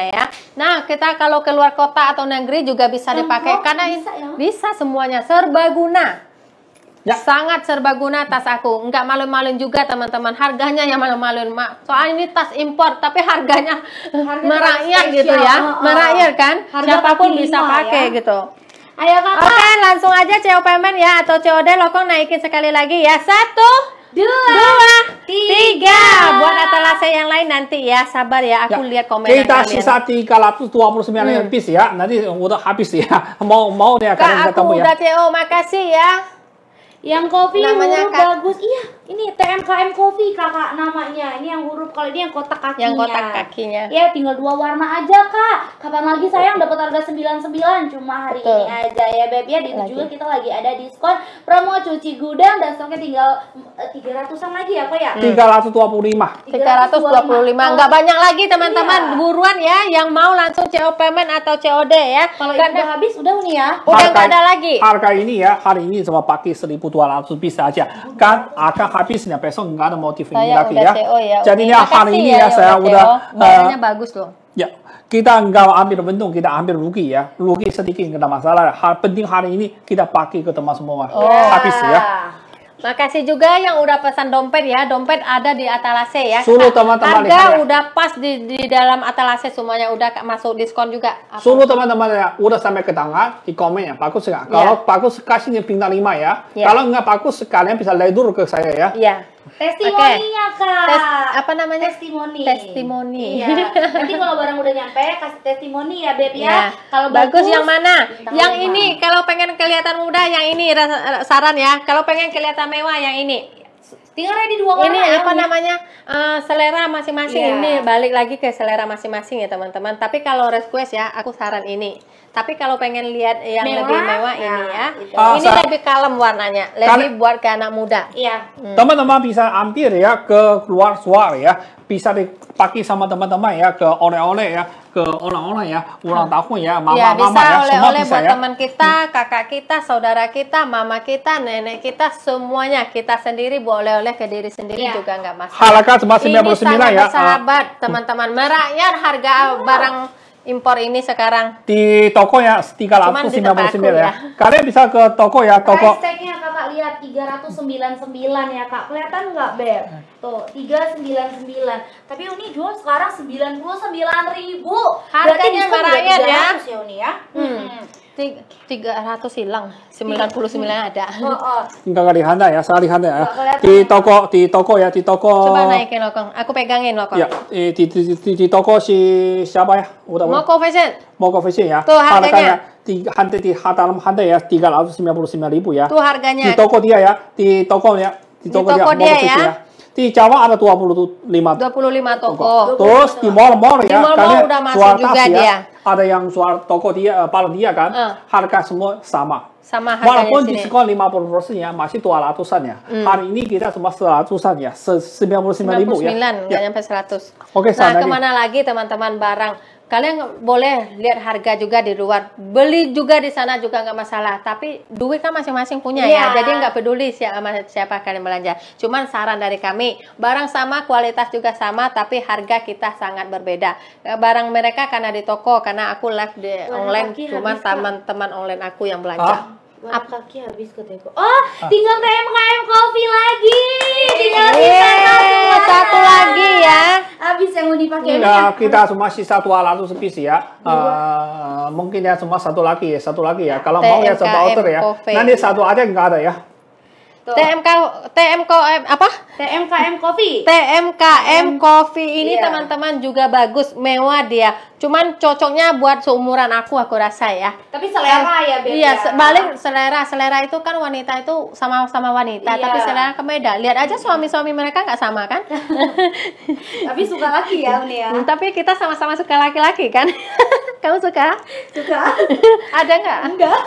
ya. Nah, kita kalau keluar kota atau negeri juga bisa dipakai karena bisa, ya? bisa semuanya serbaguna. Ya. Sangat serbaguna tas aku. Enggak malu-maluin juga teman-teman. Harganya yang malu-maluin, Mak. Soal ini tas impor tapi harganya, harganya merakyat gitu ya. Oh, oh. Merakyat kan? Harga Siapapun bisa ya. pakai ya? gitu. Ayo Kakak. Oke, langsung aja COPMN ya atau COD lokong naikin sekali lagi ya. Satu, dua, dua tiga. tiga. Buat etalase yang lain nanti ya, sabar ya. Aku ya, lihat komen Kita sisa tiga dua puluh sembilan hmm. piece ya. Nanti udah habis ya. Mau mau ya kalian ketemu ya. aku udah ya. TO, makasih ya. Yang kopi namanya bagus. Iya ini TMKM Coffee kakak namanya ini yang huruf kalau ini yang kotak kakinya yang kotak kakinya ya tinggal dua warna aja kak kapan lagi sayang dapat harga 99 cuma hari Betul. ini aja ya beb ya di juga kita lagi ada diskon promo cuci gudang dan stoknya tinggal uh, ratusan lagi ya kok ya hmm. Tiga Tiga ratus ratus dua puluh lima. dua puluh lima. nggak banyak lagi teman-teman iya. buruan ya yang mau langsung CO payment atau COD ya kalau Karena... udah habis udah nih ya udah nggak ada lagi harga ini ya hari ini sama pakai seribu dua ratus bisa aja kan akan habisnya besok nggak ada motif ini saya oh lagi ya. CO oh ya. Jadi ini hari ini ya, ya, ya saya udah. Makanya oh, uh, eh, bagus loh. Ya, kita nggak ambil bentuk, kita ambil rugi ya. Rugi sedikit nggak ada masalah. Hal penting hari ini kita pakai ke teman semua. Oh. Habis ya. ya. Makasih juga yang udah pesan dompet ya. Dompet ada di Atalase ya. Suruh teman-teman. Harga ya. udah pas di, di dalam Atalase semuanya udah masuk diskon juga. Apa? Suruh teman-teman ya. Udah sampai ke tangan, di komen ya. bagus nggak? Iya. Kalau ya. bagus kasihnya bintang 5 ya. ya. Kalau nggak bagus kalian sekalian bisa lay dulu ke saya ya. Iya testimoninya okay. kak Tes, apa namanya testimoni testimoni iya. nanti kalau barang udah nyampe kasih testimoni ya beb ya yeah. kalau bagus, bagus yang mana yang ya. ini kalau pengen kelihatan muda yang ini saran ya kalau pengen kelihatan mewah yang ini tinggal ready dua orang ini ya, apa ya? namanya uh, selera masing-masing yeah. ini balik lagi ke selera masing-masing ya teman-teman tapi kalau request ya aku saran ini tapi kalau pengen lihat yang mewah, lebih mewah nah, ya, gitu. oh, ini ya ini lebih kalem warnanya lebih buat ke anak muda iya hmm. teman-teman bisa hampir ya ke keluar suar ya bisa dipakai sama teman-teman ya ke oleh-oleh ya ke orang-orang ya, ulang hmm. tahun ya, mama-mama iya, ya, mama, ya, semua oleh bisa buat ya. teman kita, kakak kita, saudara kita, mama kita, nenek kita, semuanya kita sendiri boleh oleh oleh ke diri sendiri ya. juga nggak masalah. Halakan sembilan ya. Ah. Sahabat, teman-teman merakyat harga iya. barang impor ini sekarang di toko ya puluh sembilan ya. ya. Kalian bisa ke toko ya, toko. Price lihat 399 ya kak kelihatan nggak beb nah. tuh 399 tapi Uni jual sekarang 99 ribu harganya merayat ya, ya Uni ya hmm. Hmm tiga 300 hilang, sembilan ada. Oh, oh. Enggak ya, ya. kelihatan ya, salah kelihatan ya. Di toko, di toko ya, di toko. Coba naikin lokong. Aku pegangin lokong. Ya, di, di, di, di toko si siapa ya? Udah, Moko Fashion. Moko Fashion ya. Tuh harganya. Di hantai, di, dalam hantai ya, tiga ratus sembilan puluh sembilan ribu ya. Tuh harganya. Di toko dia ya, di toko ya. Di toko, di toko dia, dia, dia ya. ya di Jawa ada 25 25 toko. toko. Terus di mall-mall ya. mall-mall udah masuk Suartas juga ya, dia. Ada yang suara toko dia eh, paling dia kan uh. harga semua sama. Sama harganya Walaupun di diskon 50% persen ya masih 200-an ya. Hmm. Hari ini kita cuma 100-an ya. 99 ribu ya. 99 nggak ya. nyampe 100. Oke, okay, Nah, kemana lagi teman-teman barang kalian boleh lihat harga juga di luar beli juga di sana juga nggak masalah tapi duit kan masing-masing punya yeah. ya iya. jadi nggak peduli siapa, siapa kalian belanja cuman saran dari kami barang sama kualitas juga sama tapi harga kita sangat berbeda eh, barang mereka karena di toko karena aku live di Wah, online cuman teman-teman online aku yang belanja oh. Warna kaki habis ke teko oh ah. tinggal TM Coffee lagi dipakai ya, kita semua sisa sepi sih ya uh, mungkin ya semua satu lagi ya satu lagi ya kalau mau ya satu outer ya nanti satu aja enggak ada ya TMK TMK TMKM apa? TMKM Coffee. TMKM hmm. Coffee ini iya. teman-teman iya. juga bagus, mewah dia. Cuman cocoknya buat seumuran aku aku rasa ya. Tapi selera eh, ya beli Iya, ya. se selera. Selera itu kan wanita itu sama-sama wanita, iya. tapi selera kan beda. Lihat aja suami-suami mereka nggak sama kan? tapi suka laki ya, Unia. Ya. Hmm, tapi kita sama-sama suka laki-laki kan? Kamu suka? Suka. Ada nggak? Enggak.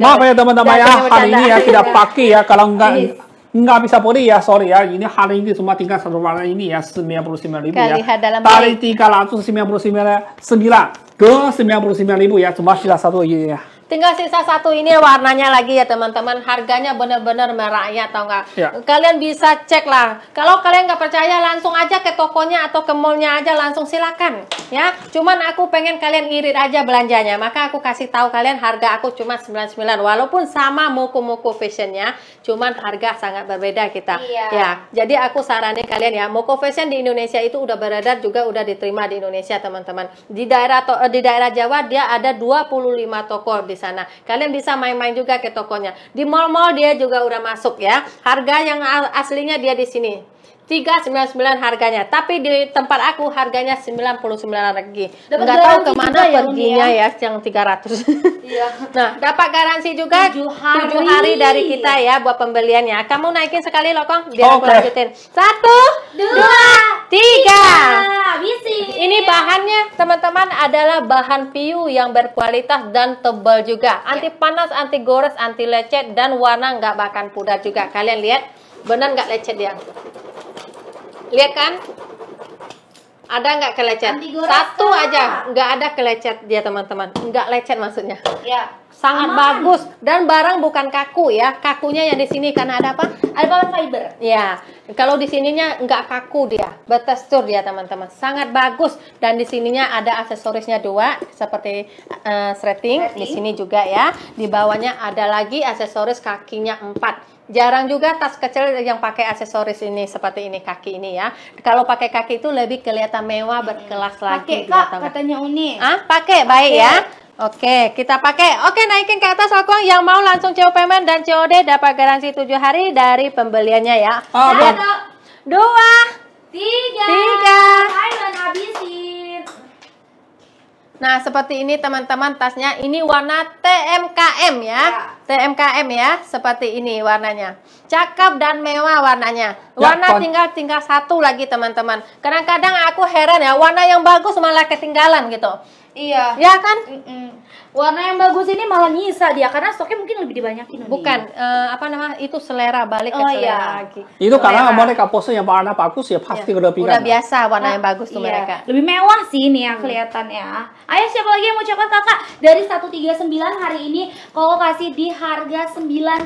Maaf ya teman-teman ya, hari ini ya tidak pakai ya. Kalau enggak, enggak iya. bisa beli ya, sorry ya. Ini hari ini cuma tinggal satu warna ini ya, sembilan puluh sembilan ribu ya. Dari tiga ratus sembilan puluh sembilan sembilan ke sembilan puluh sembilan ribu ya, cuma sila satu ini ya. Tinggal sisa satu ini warnanya lagi ya teman-teman. Harganya benar-benar merakyat atau enggak. Ya. Kalian bisa cek lah. Kalau kalian nggak percaya langsung aja ke tokonya atau ke mallnya aja langsung silakan ya. Cuman aku pengen kalian irit aja belanjanya. Maka aku kasih tahu kalian harga aku cuma 99 walaupun sama Moko Moko Fashionnya. Cuman harga sangat berbeda kita. ya. Ya, jadi aku saranin kalian ya Moko Fashion di Indonesia itu udah beredar juga udah diterima di Indonesia teman-teman. Di daerah eh, di daerah Jawa dia ada 25 toko di sana. Kalian bisa main-main juga ke tokonya. Di mall-mall dia juga udah masuk ya. Harga yang aslinya dia di sini 399 harganya, tapi di tempat aku harganya 99 lagi. Enggak Nggak tahu kemana ya, perginya ya, ya yang 300. Iya. nah, dapat garansi juga 7 hari. 7 hari dari kita ya buat pembeliannya. Kamu naikin sekali loh Kong biar okay. aku lanjutin. Satu, dua, dua tiga bahannya teman-teman adalah bahan piu yang berkualitas dan tebal juga. Ya. Anti panas, anti gores, anti lecet dan warna nggak bahkan pudar juga. Kalian lihat, benar nggak lecet dia? Lihat kan? Ada nggak kelecet? Satu aja, nggak ada kelecet dia teman-teman. Nggak lecet maksudnya. Ya sangat Aman. bagus dan barang bukan kaku ya kakunya yang di sini karena ada apa ada bahan fiber ya kalau di sininya nggak kaku dia bertekstur dia teman-teman sangat bagus dan di sininya ada aksesorisnya dua seperti uh, eh, setting di sini juga ya di bawahnya ada lagi aksesoris kakinya empat jarang juga tas kecil yang pakai aksesoris ini seperti ini kaki ini ya kalau pakai kaki itu lebih kelihatan mewah iya. berkelas pakai lagi pakai ya, katanya unik ah pakai baik ya Oke, kita pakai. Oke, naikin ke atas aku yang mau langsung CO payment dan COD dapat garansi 7 hari dari pembeliannya ya. Oh, Satu, dua, tiga. Tiga. Nah, seperti ini teman-teman tasnya. Ini warna TMKM ya. ya. TMKM ya, seperti ini warnanya. Cakep dan mewah warnanya. Ya, warna ya, tinggal tinggal satu lagi teman-teman. Kadang-kadang aku heran ya, warna yang bagus malah ketinggalan gitu. Iya. Ya kan? Mm -mm. Warna yang bagus ini malah nyisa dia karena stoknya mungkin lebih dibanyakin. Bukan uh, apa nama itu selera balik oh, ke selera iya. Itu selera. karena mereka pose yang warna bagus ya pasti iya. udah Udah biasa warna yang ah, bagus tuh iya. mereka. Lebih mewah sih ini yang ya. Ayo siapa lagi yang mau coba Kakak? Dari 139 hari ini kalau kasih di harga 99.000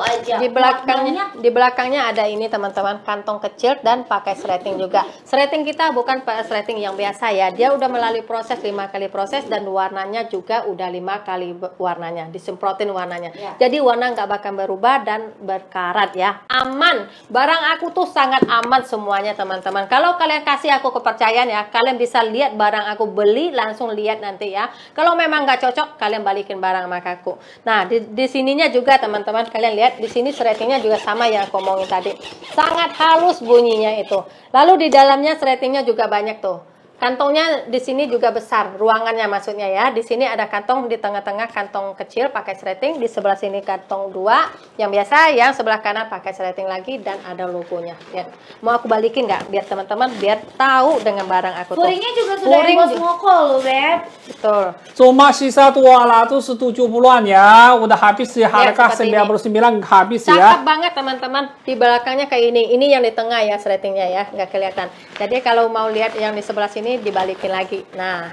aja. Di belakangnya di belakangnya ada ini teman-teman kantong kecil dan pakai serating juga. Serating kita bukan serating yang biasa ya. Dia udah melalui proses proses lima kali proses dan warnanya juga udah lima kali warnanya disemprotin warnanya yeah. jadi warna nggak bakal berubah dan berkarat ya aman barang aku tuh sangat aman semuanya teman-teman kalau kalian kasih aku kepercayaan ya kalian bisa lihat barang aku beli langsung lihat nanti ya kalau memang nggak cocok kalian balikin barang sama aku nah di, di sininya juga teman-teman kalian lihat di sini settingnya juga sama yang aku omongin tadi sangat halus bunyinya itu lalu di dalamnya settingnya juga banyak tuh Kantongnya di sini juga besar, ruangannya maksudnya ya. Di sini ada kantong di tengah-tengah kantong kecil pakai setting, di sebelah sini kantong dua yang biasa, yang sebelah kanan pakai setting lagi dan ada logonya. Ya. Mau aku balikin nggak biar teman-teman biar tahu dengan barang aku Puringnya juga sudah Puring bos moko loh, Beb. Betul. Cuma sisa 270-an ya, udah habis ya harga ya, 99 ini. habis Cakep ya. Cakep banget teman-teman. Di belakangnya kayak ini. Ini yang di tengah ya settingnya ya, nggak kelihatan. Jadi kalau mau lihat yang di sebelah sini ini dibalikin lagi. Nah,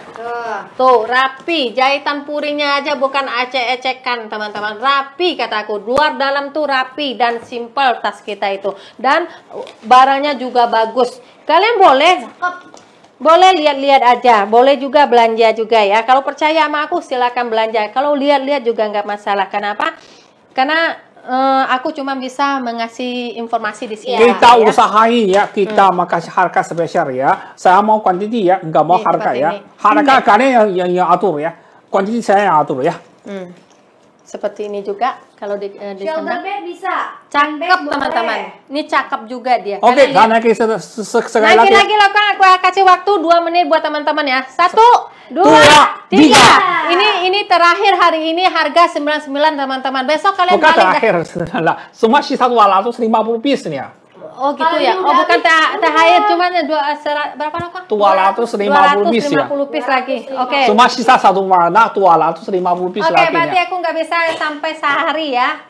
tuh, rapi. Jahitan purinya aja bukan ecek-ecekan, teman-teman. Rapi kataku. Luar dalam tuh rapi dan simple tas kita itu. Dan barangnya juga bagus. Kalian boleh boleh lihat-lihat aja, boleh juga belanja juga ya. Kalau percaya sama aku silahkan belanja. Kalau lihat-lihat juga nggak masalah. Kenapa? Karena Uh, aku cuma bisa mengasih informasi di sini. Kita ya. usahain ya, kita hmm. makasih harga spesial ya. Saya mau kuantiti ya, nggak mau Nih, iya, harga ya. Ini. Harga hmm. kalian yang, yang, yang atur ya. Kuantiti saya yang atur ya. Hmm seperti ini juga kalau di, uh, di sana bisa cakep teman-teman ini cakep juga dia oke okay, karena naik sekali lagi lagi ya. kan aku kasih waktu dua menit buat teman-teman ya satu dua, dua tiga. tiga ini ini terakhir hari ini harga sembilan 99 teman-teman besok kalian Bukan balik terakhir lah semua sisa 250 piece nih ya Oh gitu ya. Oh bukan teh teh air cuman dua serat, berapa rokok? 250 pis ya. 250 pis lagi. Oke. Okay. Cuma sisa satu warna 250 pis okay, lagi. Oke, ya. berarti aku nggak bisa sampai sehari ya.